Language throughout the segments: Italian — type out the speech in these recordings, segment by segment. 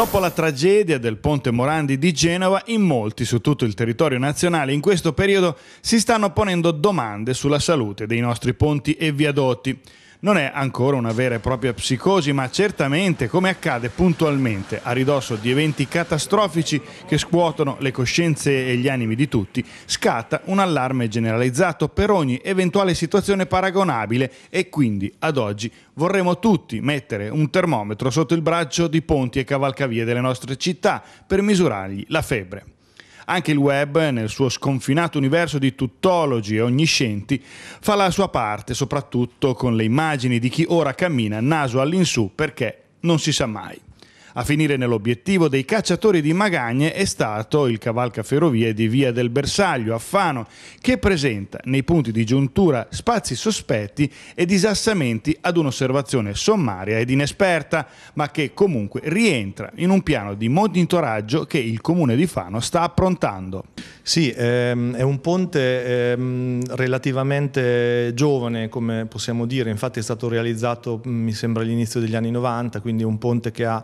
Dopo la tragedia del ponte Morandi di Genova, in molti su tutto il territorio nazionale in questo periodo si stanno ponendo domande sulla salute dei nostri ponti e viadotti. Non è ancora una vera e propria psicosi, ma certamente, come accade puntualmente a ridosso di eventi catastrofici che scuotono le coscienze e gli animi di tutti, scatta un allarme generalizzato per ogni eventuale situazione paragonabile e quindi ad oggi vorremmo tutti mettere un termometro sotto il braccio di ponti e cavalcavie delle nostre città per misurargli la febbre. Anche il web, nel suo sconfinato universo di tuttologi e onniscienti, fa la sua parte, soprattutto con le immagini di chi ora cammina naso all'insù perché non si sa mai. A finire nell'obiettivo dei cacciatori di magagne è stato il cavalcaferrovie di Via del Bersaglio a Fano, che presenta nei punti di giuntura spazi sospetti e disassamenti ad un'osservazione sommaria ed inesperta, ma che comunque rientra in un piano di monitoraggio che il comune di Fano sta approntando. Sì, ehm, è un ponte ehm, relativamente giovane, come possiamo dire, infatti è stato realizzato, mm, mi sembra, all'inizio degli anni 90, quindi un ponte che ha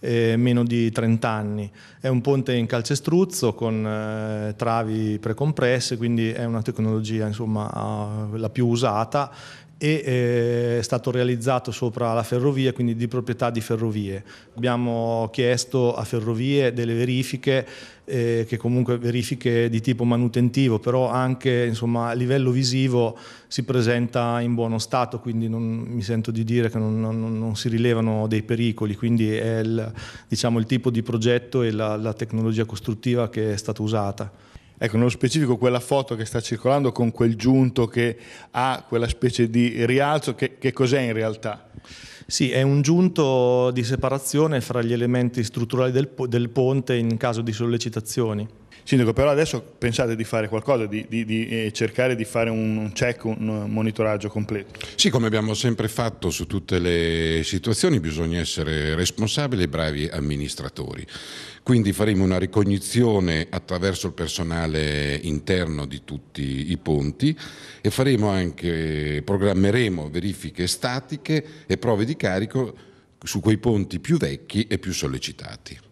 eh, meno di 30 anni. È un ponte in calcestruzzo con eh, travi precompresse, quindi è una tecnologia insomma, eh, la più usata e eh, è stato realizzato sopra la ferrovia, quindi di proprietà di ferrovie. Abbiamo chiesto a ferrovie delle verifiche, eh, che comunque verifiche di tipo manutentivo, però anche insomma, a livello visivo si presenta in buono stato, quindi non, mi sento di dire che non, non, non si rilevano dei pericoli, quindi è il, diciamo, il tipo di progetto e la, la tecnologia costruttiva che è stata usata. Ecco, nello specifico quella foto che sta circolando con quel giunto che ha quella specie di rialzo, che, che cos'è in realtà? Sì, è un giunto di separazione fra gli elementi strutturali del, del ponte in caso di sollecitazioni. Sindaco, però adesso pensate di fare qualcosa, di, di, di eh, cercare di fare un check, un monitoraggio completo? Sì, come abbiamo sempre fatto su tutte le situazioni, bisogna essere responsabili e bravi amministratori. Quindi faremo una ricognizione attraverso il personale interno di tutti i ponti e faremo anche, programmeremo verifiche statiche e prove di carico su quei ponti più vecchi e più sollecitati.